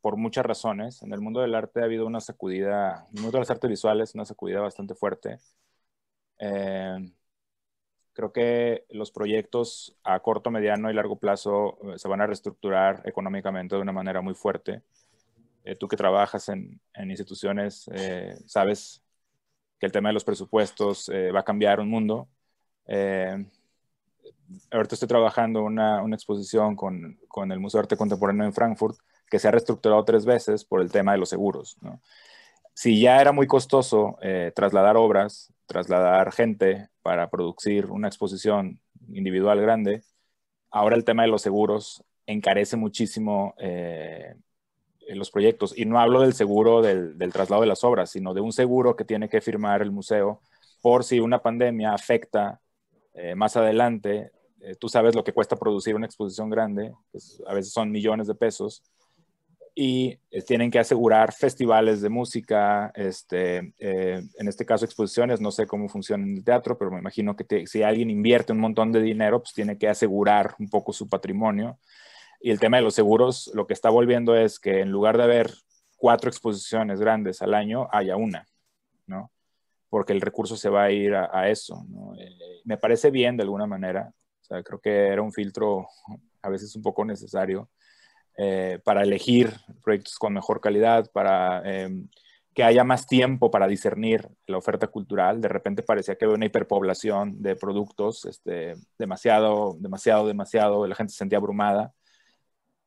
por muchas razones. En el mundo del arte ha habido una sacudida, en el mundo de las artes visuales, una sacudida bastante fuerte. Eh, creo que los proyectos a corto, mediano y largo plazo eh, se van a reestructurar económicamente de una manera muy fuerte. tú que trabajas en, instituciones, sabes que el tema de los presupuestos va a cambiar un mundo ahorita estoy trabajando una, una exposición con, el Museo de Arte Contemporáneo en Frankfurt que se ha reestructurado tres veces por el tema de los seguros. Si ya era muy costoso eh, trasladar obras, trasladar gente para producir una exposición individual grande, ahora el tema de los seguros encarece muchísimo eh, los proyectos. Y no hablo del seguro del traslado de las obras, sino de un seguro que tiene que firmar el museo por si una pandemia afecta eh, más adelante, eh, tú sabes lo que cuesta producir una exposición grande, a veces son millones de pesos, y eh, tienen que asegurar festivales de música, este, en este caso exposiciones, no sé cómo funciona en el teatro, pero me imagino que si alguien invierte un montón de dinero, pues tiene que asegurar un poco su patrimonio. Y el tema de los seguros, lo que está volviendo es que en lugar de haber cuatro exposiciones grandes al año, haya una, ¿no? porque el recurso se va a ir a, eso. Eh, me parece bien de alguna manera, creo que era un filtro a veces un poco necesario eh, para elegir proyectos con mejor calidad, para em, que haya más tiempo para discernir la oferta cultural. De repente parecía que había una hiperpoblación de productos, este, demasiado, demasiado, demasiado, la gente se sentía abrumada.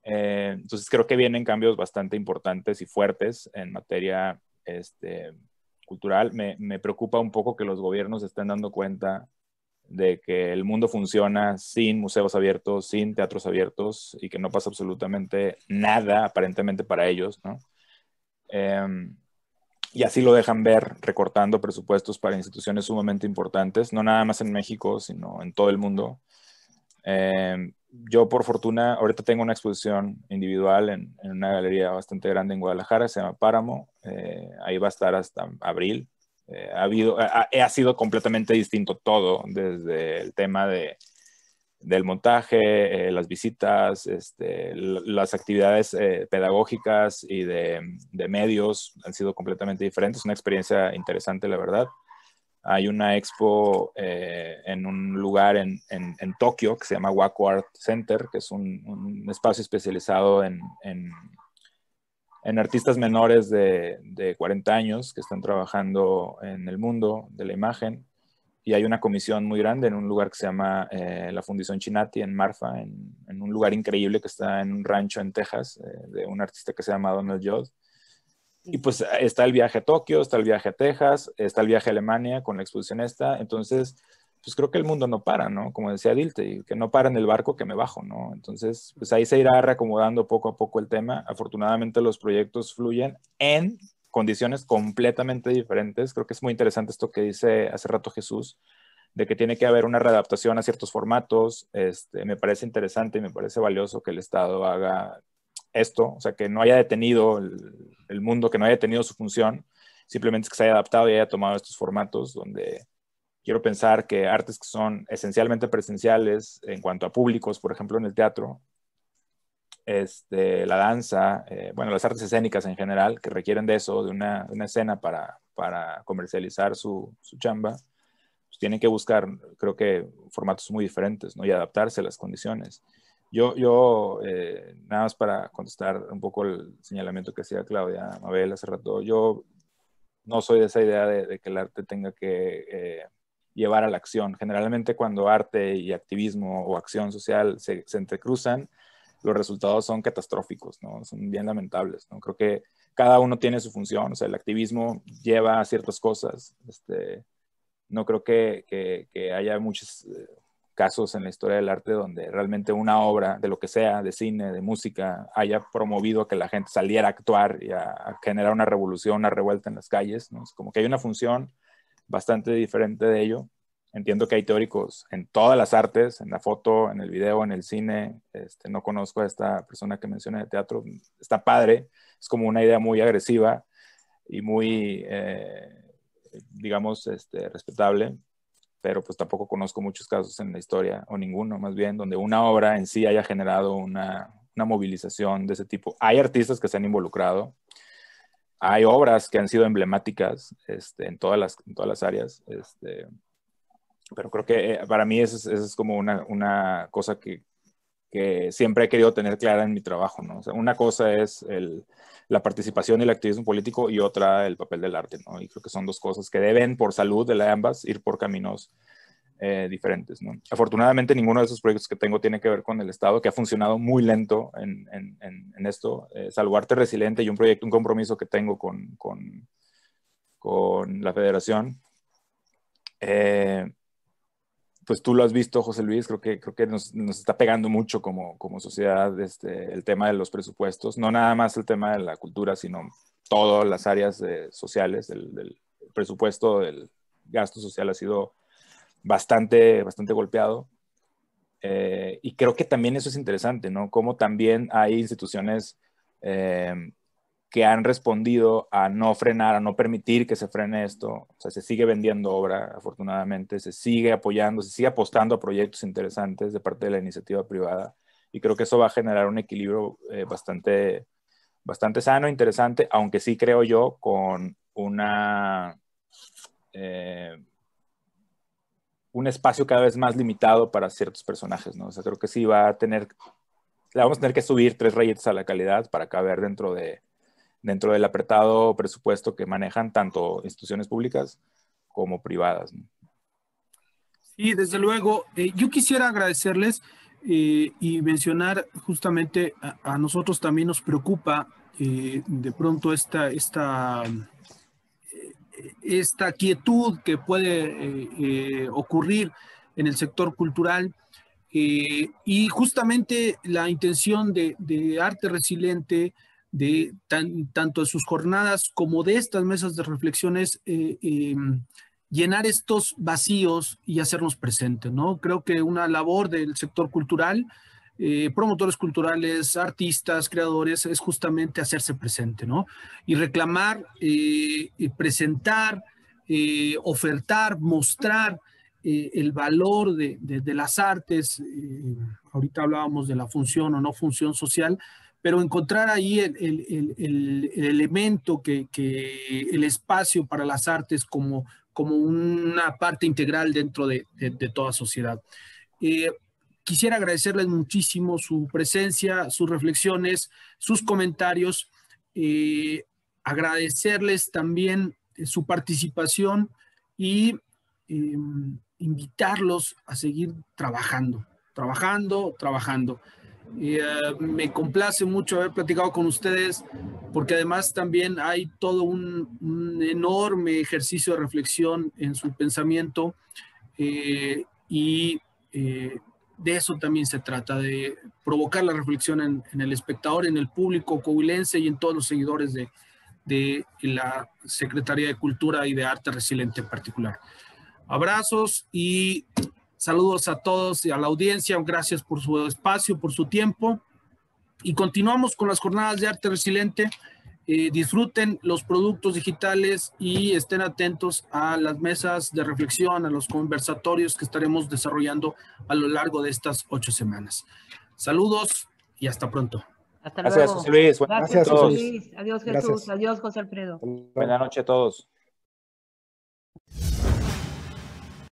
Eh, entonces creo que vienen cambios bastante importantes y fuertes en materia este, cultural, me, preocupa un poco que los gobiernos estén dando cuenta de que el mundo funciona sin museos abiertos, sin teatros abiertos y que no pasa absolutamente nada aparentemente para ellos, ¿no? Em, y así lo dejan ver recortando presupuestos para instituciones sumamente importantes, no nada más en México, sino en todo el mundo. Em, yo por fortuna, ahorita tengo una exposición individual en, una galería bastante grande en Guadalajara, se llama Páramo, eh, ahí va a estar hasta abril. Eh, ha, sido completamente distinto todo, desde el tema del montaje, eh, las visitas, este, las actividades pedagógicas y de, de medios han sido completamente diferentes, una experiencia interesante, la verdad hay una expo eh, en un lugar en, en, Tokio que se llama Waco Art Center, que es un, espacio especializado en, artistas menores de, de, 40 años que están trabajando en el mundo de la imagen. Y hay una comisión muy grande en un lugar que se llama eh, la Fundición Chinati en Marfa, en, un lugar increíble que está en un rancho en Texas, eh, de un artista que se llama Donald Jodd. Y pues eh, está el viaje a Tokio, está el viaje a Texas, está el viaje a Alemania con la exposición esta. Entonces, pues creo que el mundo no para, ¿no? Como decía Dilte, que no para en el barco que me bajo, ¿no? Entonces, pues ahí se irá reacomodando poco a poco el tema. Afortunadamente los proyectos fluyen en condiciones completamente diferentes. Creo que es muy interesante esto que dice hace rato Jesús, de que tiene que haber una readaptación a ciertos formatos. Este, me parece interesante y me parece valioso que el Estado haga esto, o sea, que no haya detenido el, mundo, que no haya detenido su función, simplemente que se haya adaptado y haya tomado estos formatos donde quiero pensar que artes que son esencialmente presenciales en cuanto a públicos, por ejemplo, en el teatro, este, la danza, eh, bueno, las artes escénicas en general, que requieren de eso, de una, escena para, comercializar su, chamba, pues tienen que buscar, creo que, formatos muy diferentes, ¿no? Y adaptarse a las condiciones. Yo, eh, nada más para contestar un poco el señalamiento que hacía Claudia Mabel hace rato, yo no soy de esa idea de, que el arte tenga que eh, llevar a la acción. Generalmente cuando arte y activismo o acción social se, entrecruzan, los resultados son catastróficos, ¿no? Son bien lamentables, ¿no? Creo que cada uno tiene su función, o sea, el activismo lleva a ciertas cosas, este, no creo que, que, que haya muchas, eh, casos en la historia del arte donde realmente una obra, de lo que sea, de cine, de música, haya promovido que la gente saliera a actuar y a, generar una revolución, una revuelta en las calles. Es como que hay una función bastante diferente de ello. Entiendo que hay teóricos en todas las artes, en la foto, en el video, en el cine. Este, no conozco a esta persona que menciona de teatro. Está padre, es como una idea muy agresiva y muy, eh, digamos, este, respetable pero pues tampoco conozco muchos casos en la historia, o ninguno más bien, donde una obra en sí haya generado una, una movilización de ese tipo. Hay artistas que se han involucrado, hay obras que han sido emblemáticas este, en, todas las, en todas las áreas, este, pero creo que eh, para mí esa es, es como una, una cosa que, que siempre he querido tener clara en mi trabajo, ¿no? O sea, una cosa es la participación y el activismo político y otra el papel del arte, ¿no? Y creo que son dos cosas que deben, por salud de la ambas, ir por caminos eh, diferentes, ¿no? Afortunadamente, ninguno de esos proyectos que tengo tiene que ver con el Estado, que ha funcionado muy lento en, en, en, esto, eh, salvo Arte Resiliente y un proyecto, un compromiso que tengo con, con, con la federación. Eh, pues tú lo has visto, José Luis, creo que, creo que nos, está pegando mucho como, como sociedad este, el tema de los presupuestos, no nada más el tema de la cultura, sino todas las áreas eh, sociales, del, presupuesto, del gasto social ha sido bastante, bastante golpeado. Eh, y creo que también eso es interesante, ¿no? Como también hay instituciones eh, que han respondido a no frenar, a no permitir que se frene esto. O sea, se sigue vendiendo obra, afortunadamente, se sigue apoyando, se sigue apostando a proyectos interesantes de parte de la iniciativa privada. Y creo que eso va a generar un equilibrio eh, bastante, bastante sano, interesante, aunque sí creo yo con una... Eh, un espacio cada vez más limitado para ciertos personajes, ¿no? O sea, creo que sí va a tener, vamos a tener que subir tres rayetes a la calidad para caber dentro de, dentro del apretado presupuesto que manejan tanto instituciones públicas como privadas. Sí, desde luego. Eh, yo quisiera agradecerles eh, y mencionar justamente a, nosotros también nos preocupa eh, de pronto esta, esta quietud que puede ocurrir en el sector cultural. y justamente la intención de arte resiliente de tanto de sus jornadas como de estas mesas de reflexiones, eh, eh, llenar estos vacíos y hacernos presentes, ¿no? Creo que una labor del sector cultural, eh, promotores culturales, artistas, creadores, es justamente hacerse presente, ¿no? Y reclamar, y presentar, ofertar, mostrar el valor de, de las artes. ahorita hablábamos de la función o no función social, pero encontrar ahí el, elemento que, el espacio para las artes como, como una parte integral dentro de, de, toda sociedad. Eh, quisiera agradecerles muchísimo su presencia, sus reflexiones, sus comentarios, eh, agradecerles también eh, su participación y em, invitarlos a seguir trabajando, trabajando, trabajando y eh, me complace mucho haber platicado con ustedes porque además también hay todo un, enorme ejercicio de reflexión en su pensamiento eh, y eh, de eso también se trata, de provocar la reflexión en, el espectador, en el público coahuilense y en todos los seguidores de, de la Secretaría de Cultura y de Arte Resiliente en particular. Abrazos y Saludos a todos y a la audiencia. Gracias por su espacio, por su tiempo. Y continuamos con las jornadas de arte resiliente. Eh, disfruten los productos digitales y estén atentos a las mesas de reflexión, a los conversatorios que estaremos desarrollando a lo largo de estas ocho semanas. Saludos y hasta pronto. Hasta luego. Gracias, José Luis. Buenas a todos. Adiós, Jesús. Adiós, José Alfredo. Buenas noches a todos.